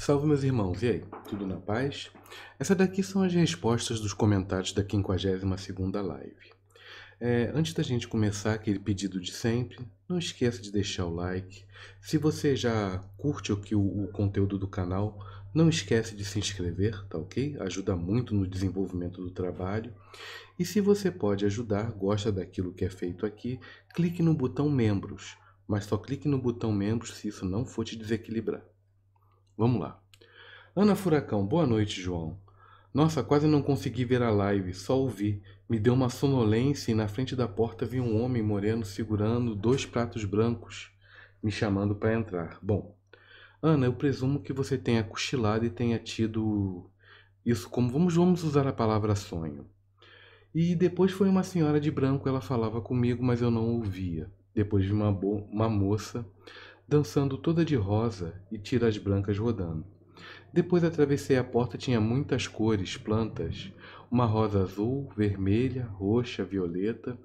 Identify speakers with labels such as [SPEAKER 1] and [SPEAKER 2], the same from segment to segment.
[SPEAKER 1] Salve meus irmãos, e aí? Tudo na paz? Essas daqui são as respostas dos comentários da 52 live. É, antes da gente começar aquele pedido de sempre, não esqueça de deixar o like. Se você já curte aqui o, o conteúdo do canal, não esquece de se inscrever, tá ok? Ajuda muito no desenvolvimento do trabalho. E se você pode ajudar, gosta daquilo que é feito aqui, clique no botão membros. Mas só clique no botão membros se isso não for te desequilibrar, Vamos lá. Ana Furacão, boa noite, João. Nossa, quase não consegui ver a live, só ouvi. Me deu uma sonolência e na frente da porta vi um homem moreno segurando dois pratos brancos, me chamando para entrar. Bom, Ana, eu presumo que você tenha cochilado e tenha tido isso como vamos vamos usar a palavra sonho. E depois foi uma senhora de branco, ela falava comigo, mas eu não ouvia. Depois vi uma, uma moça dançando toda de rosa e tiras brancas rodando. Depois atravessei a porta, tinha muitas cores, plantas, uma rosa azul, vermelha, roxa, violeta,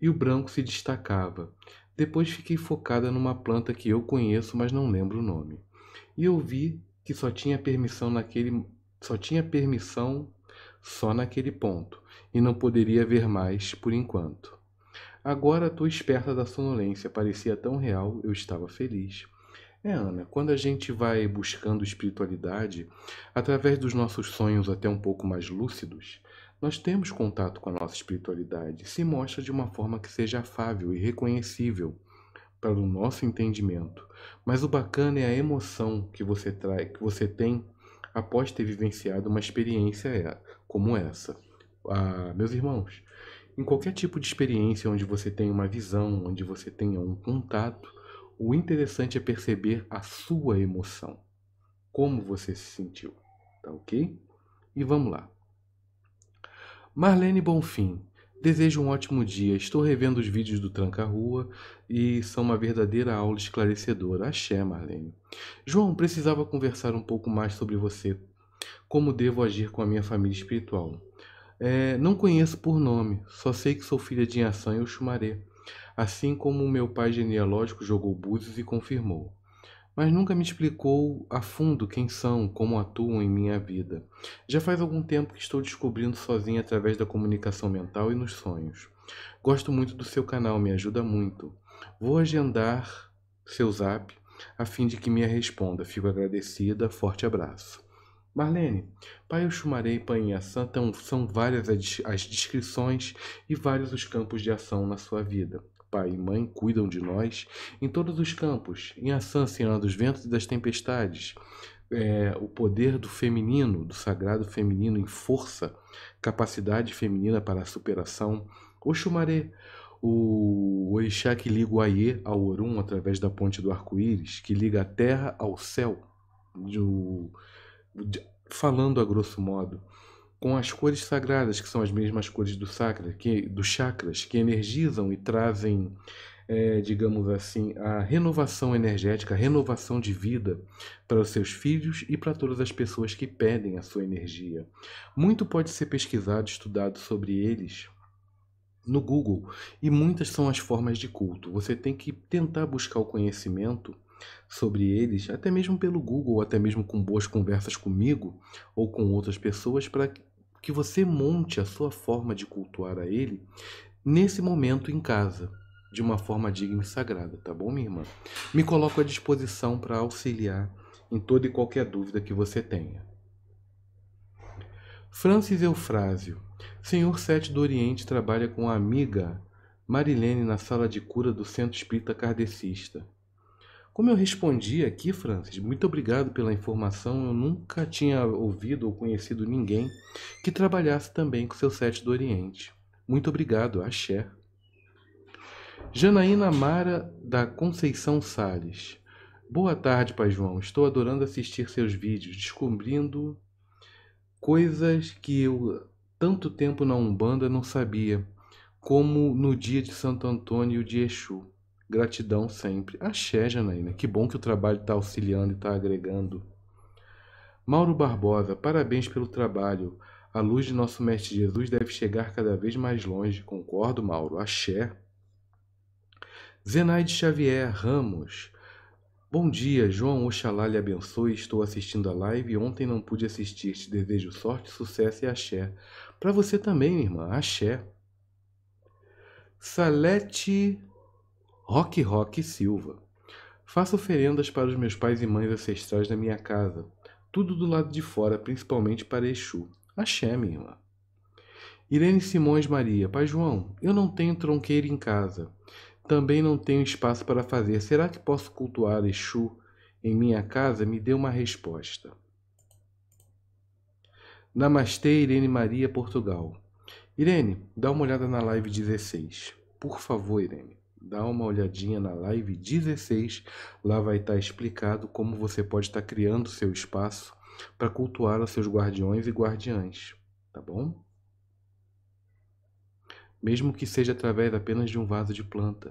[SPEAKER 1] e o branco se destacava. Depois fiquei focada numa planta que eu conheço, mas não lembro o nome. E eu vi que só tinha permissão naquele só tinha permissão só naquele ponto, e não poderia ver mais por enquanto. Agora a tua esperta da sonolência parecia tão real, eu estava feliz. É, Ana, quando a gente vai buscando espiritualidade, através dos nossos sonhos até um pouco mais lúcidos, nós temos contato com a nossa espiritualidade, se mostra de uma forma que seja afável e reconhecível para o nosso entendimento. Mas o bacana é a emoção que você trai, que você tem após ter vivenciado uma experiência é, como essa. Ah, meus irmãos, em qualquer tipo de experiência onde você tenha uma visão, onde você tenha um contato, o interessante é perceber a sua emoção, como você se sentiu, tá ok? E vamos lá. Marlene Bonfim, desejo um ótimo dia. Estou revendo os vídeos do Tranca Rua e são uma verdadeira aula esclarecedora. Axé, Marlene. João, precisava conversar um pouco mais sobre você. Como devo agir com a minha família espiritual? É, não conheço por nome, só sei que sou filha de Inhaçã e Oxumaré, assim como meu pai genealógico jogou búzios e confirmou. Mas nunca me explicou a fundo quem são, como atuam em minha vida. Já faz algum tempo que estou descobrindo sozinha através da comunicação mental e nos sonhos. Gosto muito do seu canal, me ajuda muito. Vou agendar seu zap a fim de que me responda. Fico agradecida, forte abraço. Marlene, Pai Oxumaré e Painha Santa são várias as descrições e vários os campos de ação na sua vida. Pai e Mãe cuidam de nós em todos os campos, em ação senhora dos ventos e das tempestades. É, o poder do feminino, do sagrado feminino em força, capacidade feminina para a superação. Oxumaré, o orixá que liga o Aie ao Orum através da ponte do arco-íris, que liga a terra ao céu falando a grosso modo, com as cores sagradas, que são as mesmas cores do sacra, que, dos chakras, que energizam e trazem, é, digamos assim, a renovação energética, a renovação de vida para os seus filhos e para todas as pessoas que pedem a sua energia. Muito pode ser pesquisado, estudado sobre eles no Google e muitas são as formas de culto. Você tem que tentar buscar o conhecimento sobre eles, até mesmo pelo Google, até mesmo com boas conversas comigo ou com outras pessoas, para que você monte a sua forma de cultuar a ele nesse momento em casa, de uma forma digna e sagrada, tá bom, minha irmã? Me coloco à disposição para auxiliar em toda e qualquer dúvida que você tenha. Francis Eufrásio, Senhor Sete do Oriente trabalha com a amiga Marilene na sala de cura do Centro Espírita Kardecista. Como eu respondi aqui, Francis, muito obrigado pela informação. Eu nunca tinha ouvido ou conhecido ninguém que trabalhasse também com seu sete do Oriente. Muito obrigado, axé. Janaína Mara da Conceição Sales. Boa tarde, Pai João. Estou adorando assistir seus vídeos, descobrindo coisas que eu tanto tempo na Umbanda não sabia, como no dia de Santo Antônio de Exu. Gratidão sempre. Axé, Janaína. Que bom que o trabalho está auxiliando e está agregando. Mauro Barbosa, parabéns pelo trabalho. A luz de nosso Mestre Jesus deve chegar cada vez mais longe. Concordo, Mauro. Axé. Zenaide Xavier Ramos. Bom dia, João Oxalá lhe abençoe. Estou assistindo a live e ontem não pude assistir. Te desejo sorte, sucesso e axé. Para você também, minha irmã. Axé. Salete Rock Rock Silva. Faço oferendas para os meus pais e mães ancestrais da minha casa. Tudo do lado de fora, principalmente para Exu. Axé, minha irmã. Irene Simões Maria. Pai João, eu não tenho tronqueiro em casa. Também não tenho espaço para fazer. Será que posso cultuar Exu em minha casa? Me dê uma resposta. Namastê, Irene Maria, Portugal. Irene, dá uma olhada na live 16. Por favor, Irene. Dá uma olhadinha na live 16, lá vai estar tá explicado como você pode estar tá criando seu espaço para cultuar os seus guardiões e guardiães, tá bom? Mesmo que seja através apenas de um vaso de planta.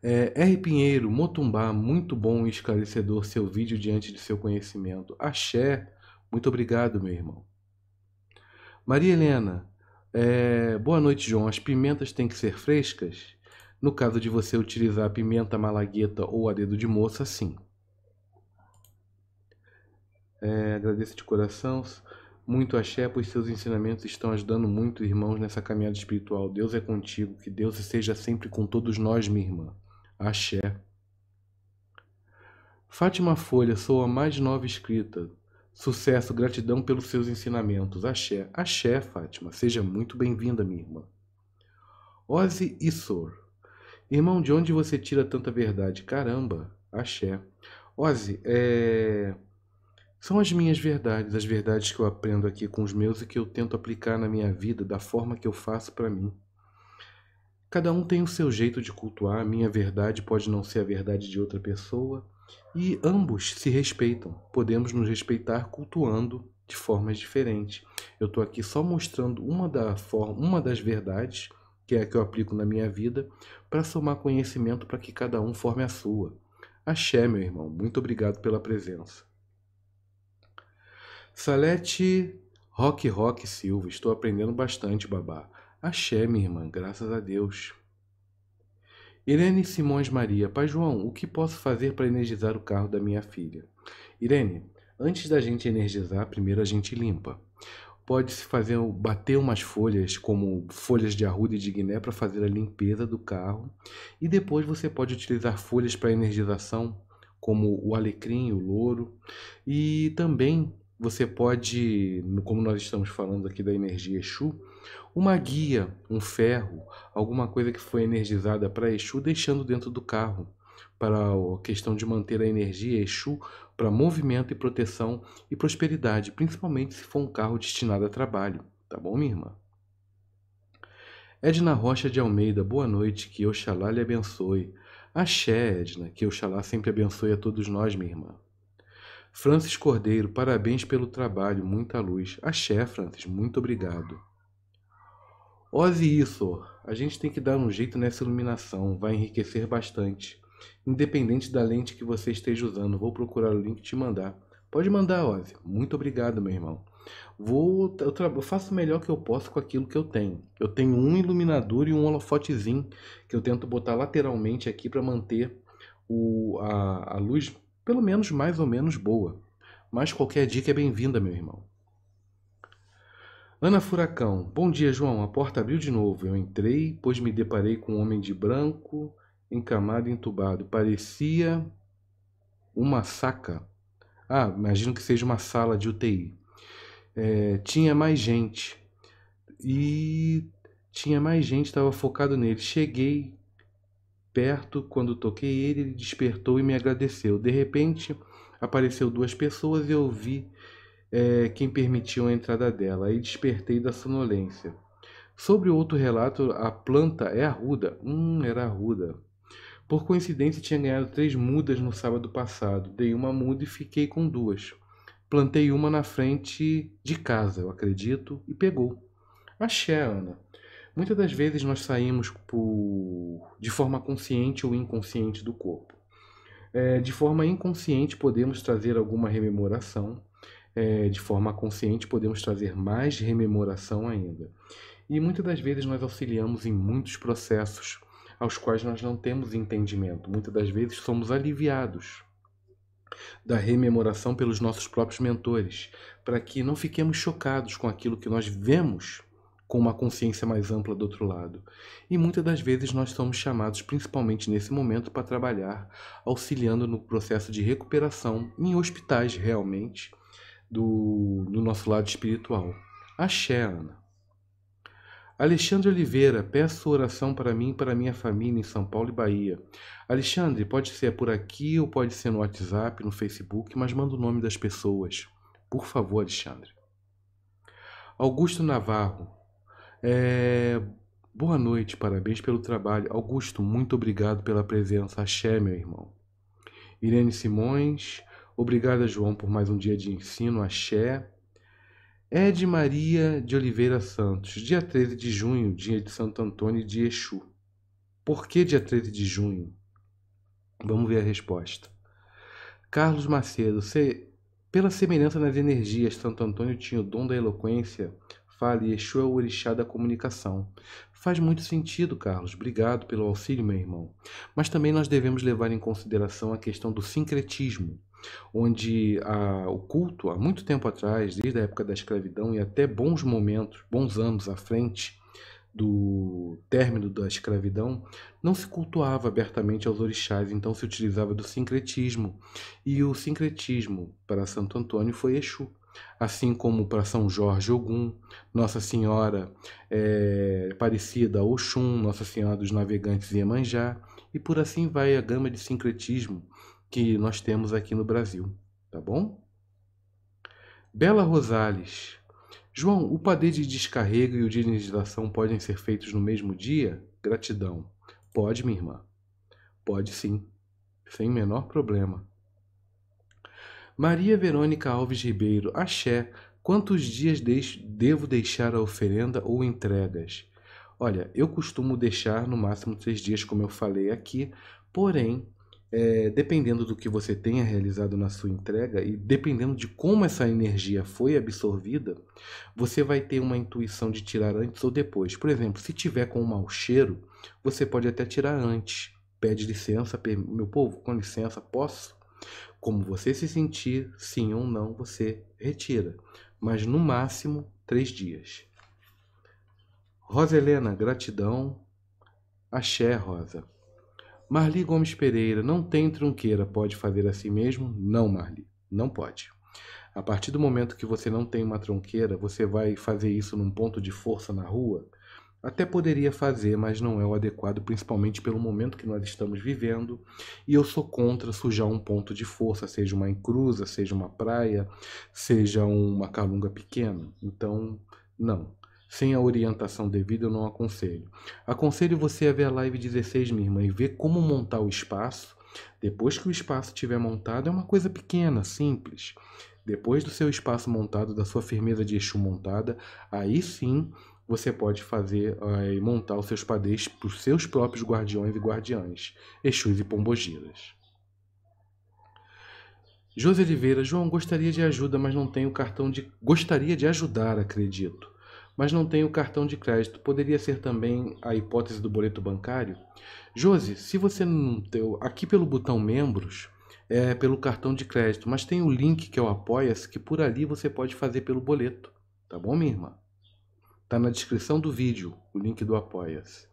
[SPEAKER 1] É, R. Pinheiro, Motumbá, muito bom e esclarecedor seu vídeo diante de seu conhecimento. Axé, muito obrigado, meu irmão. Maria Helena, é, boa noite, João. As pimentas têm que ser frescas? No caso de você utilizar a pimenta malagueta ou a dedo de moça, sim. É, agradeço de coração. Muito axé, pois seus ensinamentos estão ajudando muito, irmãos, nessa caminhada espiritual. Deus é contigo. Que Deus esteja sempre com todos nós, minha irmã. Axé. Fátima Folha, sou a mais nova escrita. Sucesso, gratidão pelos seus ensinamentos. Axé. Axé, Fátima. Seja muito bem-vinda, minha irmã. Ozzy Issor. Irmão, de onde você tira tanta verdade? Caramba. Axé. Ozzy, é... são as minhas verdades, as verdades que eu aprendo aqui com os meus e que eu tento aplicar na minha vida da forma que eu faço para mim. Cada um tem o seu jeito de cultuar, a minha verdade pode não ser a verdade de outra pessoa, e ambos se respeitam. Podemos nos respeitar cultuando de formas diferentes. Eu estou aqui só mostrando uma, da forma, uma das verdades, que é a que eu aplico na minha vida, para somar conhecimento para que cada um forme a sua. Axé, meu irmão. Muito obrigado pela presença. Salete Rock Rock Silva. Estou aprendendo bastante, babá. Axé, minha irmã. Graças a Deus. Irene Simões Maria, Pai João, o que posso fazer para energizar o carro da minha filha? Irene, antes da gente energizar, primeiro a gente limpa. Pode-se fazer bater umas folhas, como folhas de arruda e de guiné, para fazer a limpeza do carro. E depois você pode utilizar folhas para energização, como o alecrim, o louro. E também você pode, como nós estamos falando aqui da energia Exu, uma guia, um ferro, alguma coisa que foi energizada para Exu, deixando dentro do carro, para a questão de manter a energia Exu para movimento e proteção e prosperidade, principalmente se for um carro destinado a trabalho. Tá bom, minha irmã? Edna Rocha de Almeida, boa noite, que Oxalá lhe abençoe. Axé, Edna, que Oxalá sempre abençoe a todos nós, minha irmã. Francis Cordeiro, parabéns pelo trabalho, muita luz. Axé, Francis, muito obrigado. Ozzy isso, a gente tem que dar um jeito nessa iluminação, vai enriquecer bastante. Independente da lente que você esteja usando, vou procurar o link e te mandar. Pode mandar, Ozzy. Muito obrigado, meu irmão. Vou, eu, eu, faço o melhor que eu posso com aquilo que eu tenho. Eu tenho um iluminador e um holofotezinho que eu tento botar lateralmente aqui para manter o, a, a luz pelo menos mais ou menos boa. Mas qualquer dica é bem-vinda, meu irmão. Ana Furacão, bom dia, João. A porta abriu de novo. Eu entrei, pois me deparei com um homem de branco, encamado e entubado. Parecia uma saca. Ah, imagino que seja uma sala de UTI. É, tinha mais gente. E tinha mais gente, estava focado nele. Cheguei perto, quando toquei ele, ele despertou e me agradeceu. De repente, apareceu duas pessoas e eu vi é, quem permitiu a entrada dela. Aí despertei da sonolência. Sobre outro relato, a planta é arruda. Hum, era arruda. Por coincidência, tinha ganhado três mudas no sábado passado. Dei uma muda e fiquei com duas. Plantei uma na frente de casa, eu acredito, e pegou. Axé, Ana. Muitas das vezes nós saímos por, de forma consciente ou inconsciente do corpo. É, de forma inconsciente, podemos trazer alguma rememoração, é, de forma consciente, podemos trazer mais rememoração ainda. E muitas das vezes nós auxiliamos em muitos processos aos quais nós não temos entendimento. Muitas das vezes somos aliviados da rememoração pelos nossos próprios mentores, para que não fiquemos chocados com aquilo que nós vemos com uma consciência mais ampla do outro lado. E muitas das vezes nós somos chamados, principalmente nesse momento, para trabalhar auxiliando no processo de recuperação em hospitais realmente do, do nosso lado espiritual. Axé, Ana. Alexandre Oliveira, peço oração para mim e para minha família em São Paulo e Bahia. Alexandre, pode ser por aqui ou pode ser no WhatsApp, no Facebook, mas manda o nome das pessoas. Por favor, Alexandre. Augusto Navarro, é... Boa noite, parabéns pelo trabalho. Augusto, muito obrigado pela presença. Axé, meu irmão. Irene Simões, obrigada, João, por mais um dia de ensino. Axé. Ed Maria de Oliveira Santos, dia 13 de junho, dia de Santo Antônio de Exu. Por que dia 13 de junho? Vamos ver a resposta. Carlos Macedo, se, pela semelhança nas energias, Santo Antônio tinha o dom da eloquência, fale, Yeshua é o orixá da comunicação. Faz muito sentido, Carlos. Obrigado pelo auxílio, meu irmão. Mas também nós devemos levar em consideração a questão do sincretismo, onde a, ah, o culto, há muito tempo atrás, desde a época da escravidão e até bons momentos, bons anos à frente, do término da escravidão, não se cultuava abertamente aos orixás, então se utilizava do sincretismo. E o sincretismo para Santo Antônio foi Exu assim como para São Jorge Ogum, Nossa Senhora é, Parecida Oxum, Nossa Senhora dos Navegantes Iemanjá, e por assim vai a gama de sincretismo que nós temos aqui no Brasil, tá bom? Bela Rosales. João, o padê de descarrego e o de energização podem ser feitos no mesmo dia? Gratidão. Pode, minha irmã. Pode sim. Sem menor problema. Maria Verônica Alves Ribeiro, axé, quantos dias devo deixar a oferenda ou entregas? Olha, eu costumo deixar no máximo três dias, como eu falei aqui, porém, é, dependendo do que você tenha realizado na sua entrega e dependendo de como essa energia foi absorvida, você vai ter uma intuição de tirar antes ou depois. Por exemplo, se tiver com um mau cheiro, você pode até tirar antes. Pede licença, meu povo, com licença, posso? Como você se sentir, sim ou não, você retira, mas no máximo três dias. Rosa Helena, gratidão. Axé, Rosa. Marli Gomes Pereira, não tem trunqueira, pode fazer assim mesmo? Não, Marli, não pode. A partir do momento que você não tem uma tronqueira, você vai fazer isso num ponto de força na rua? Até poderia fazer, mas não é o adequado, principalmente pelo momento que nós estamos vivendo. E eu sou contra sujar um ponto de força, seja uma encruza, seja uma praia, seja uma calunga pequena. Então, não. Sem a orientação devida, eu não aconselho. Aconselho você a ver a live 16, minha irmã, e ver como montar o espaço. Depois que o espaço estiver montado, é uma coisa pequena, simples. Depois do seu espaço montado, da sua firmeza de eixo montada, aí sim você pode fazer eh, e montar os seus padês para os seus próprios guardiões e guardiães, Exus e Pombogiras. José Oliveira, João, gostaria de ajuda, mas não tenho cartão de. Gostaria de ajudar, acredito. Mas não tenho cartão de crédito. Poderia ser também a hipótese do boleto bancário? Josi, se você não teu, aqui pelo botão membros, é pelo cartão de crédito, mas tem o link que é o Apoia-se, que por ali você pode fazer pelo boleto. Tá bom, minha irmã? Está na descrição do vídeo o link do Apoia-se.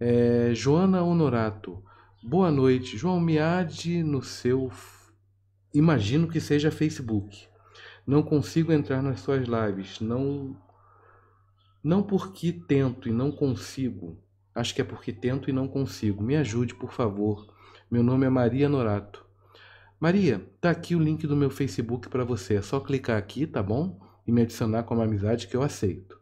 [SPEAKER 1] É, Joana Honorato. Boa noite. João, me no seu. Imagino que seja Facebook. Não consigo entrar nas suas lives. Não. Não porque tento e não consigo. Acho que é porque tento e não consigo. Me ajude, por favor. Meu nome é Maria Norato. Maria, tá aqui o link do meu Facebook para você. É só clicar aqui, tá bom? E me adicionar como amizade que eu aceito.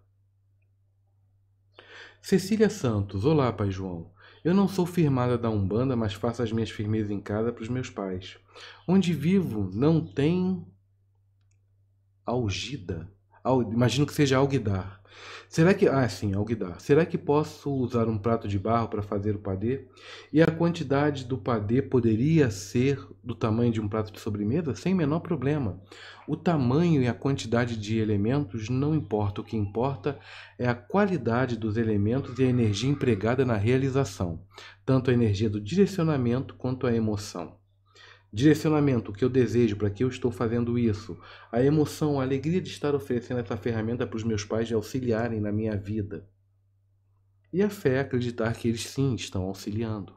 [SPEAKER 1] Cecília Santos, olá, Pai João. Eu não sou firmada da Umbanda, mas faço as minhas firmezas em casa para os meus pais. Onde vivo não tem algida imagino que seja alguidar. Será que. Ah, sim, alguidar. Será que posso usar um prato de barro para fazer o padê? E a quantidade do padê poderia ser do tamanho de um prato de sobremesa? Sem menor problema. O tamanho e a quantidade de elementos não importa. O que importa é a qualidade dos elementos e a energia empregada na realização, tanto a energia do direcionamento quanto a emoção direcionamento, o que eu desejo, para que eu estou fazendo isso, a emoção, a alegria de estar oferecendo essa ferramenta para os meus pais de auxiliarem na minha vida. E a fé, acreditar que eles sim estão auxiliando.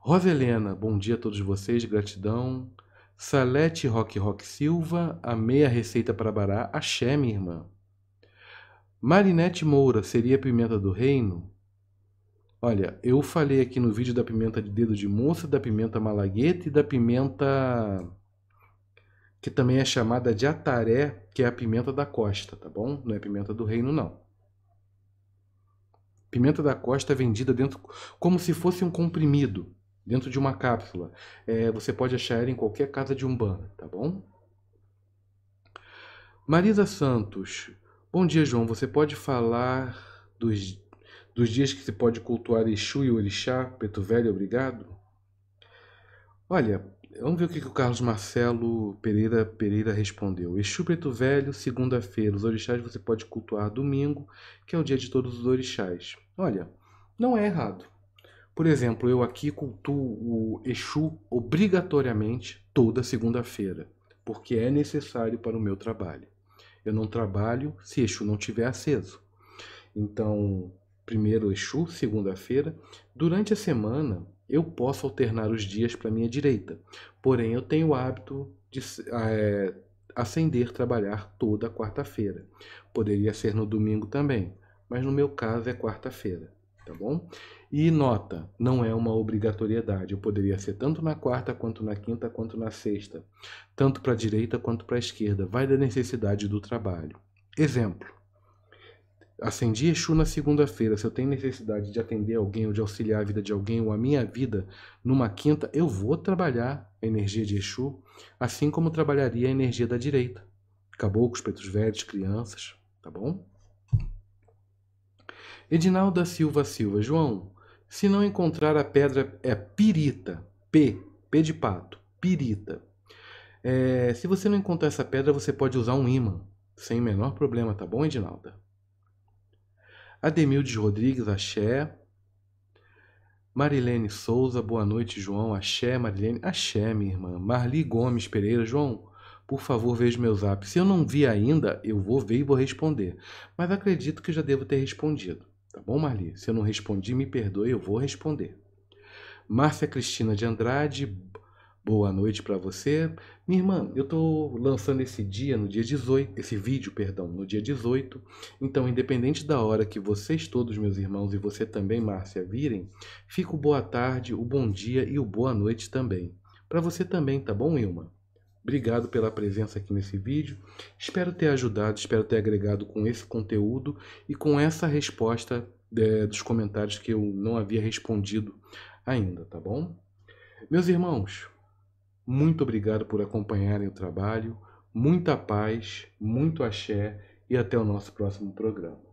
[SPEAKER 1] Rosa Helena, bom dia a todos vocês, gratidão. Salete Rock Rock Silva, amei a receita para bará, axé, minha irmã. Marinete Moura, seria pimenta do reino? Olha, eu falei aqui no vídeo da pimenta de dedo de moça, da pimenta malagueta e da pimenta que também é chamada de ataré, que é a pimenta da costa, tá bom? Não é pimenta do reino, não. Pimenta da costa é vendida dentro, como se fosse um comprimido, dentro de uma cápsula. É, você pode achar ela em qualquer casa de umbanda, tá bom? Marisa Santos. Bom dia, João. Você pode falar dos dos dias que se pode cultuar Exu e Orixá, Preto Velho, obrigado? Olha, vamos ver o que, que o Carlos Marcelo Pereira Pereira respondeu. Exu Preto Velho, segunda-feira. Os orixás você pode cultuar domingo, que é o dia de todos os orixás. Olha, não é errado. Por exemplo, eu aqui cultuo o Exu obrigatoriamente toda segunda-feira, porque é necessário para o meu trabalho. Eu não trabalho se Exu não estiver aceso. Então, primeiro Exu, segunda-feira, durante a semana eu posso alternar os dias para minha direita. Porém, eu tenho o hábito de é, acender trabalhar toda quarta-feira. Poderia ser no domingo também, mas no meu caso é quarta-feira, tá bom? E nota, não é uma obrigatoriedade. Eu poderia ser tanto na quarta, quanto na quinta, quanto na sexta, tanto para a direita quanto para a esquerda. Vai da necessidade do trabalho. Exemplo: Acendi Exu na segunda-feira. Se eu tenho necessidade de atender alguém ou de auxiliar a vida de alguém ou a minha vida numa quinta, eu vou trabalhar a energia de Exu, assim como trabalharia a energia da direita. Caboclos, pretos velhos, crianças, tá bom? Edinalda Silva Silva. João, se não encontrar a pedra, é pirita. P, P de pato, pirita. É, se você não encontrar essa pedra, você pode usar um imã, sem o menor problema, tá bom, Edinalda? Ademildes Rodrigues, axé. Marilene Souza, boa noite, João. Axé, Marilene. Axé, minha irmã. Marli Gomes Pereira, João, por favor, veja meu zap. Se eu não vi ainda, eu vou ver e vou responder. Mas acredito que já devo ter respondido. Tá bom, Marli? Se eu não respondi, me perdoe, eu vou responder. Márcia Cristina de Andrade, Boa noite para você. Minha irmã, eu estou lançando esse dia no dia 18, esse vídeo, perdão, no dia 18. Então, independente da hora que vocês todos, meus irmãos, e você também, Márcia, virem, fico boa tarde, o bom dia e o boa noite também. Para você também, tá bom, Ilma? Obrigado pela presença aqui nesse vídeo. Espero ter ajudado, espero ter agregado com esse conteúdo e com essa resposta é, dos comentários que eu não havia respondido ainda, tá bom? Meus irmãos, muito obrigado por acompanharem o trabalho, muita paz, muito axé e até o nosso próximo programa.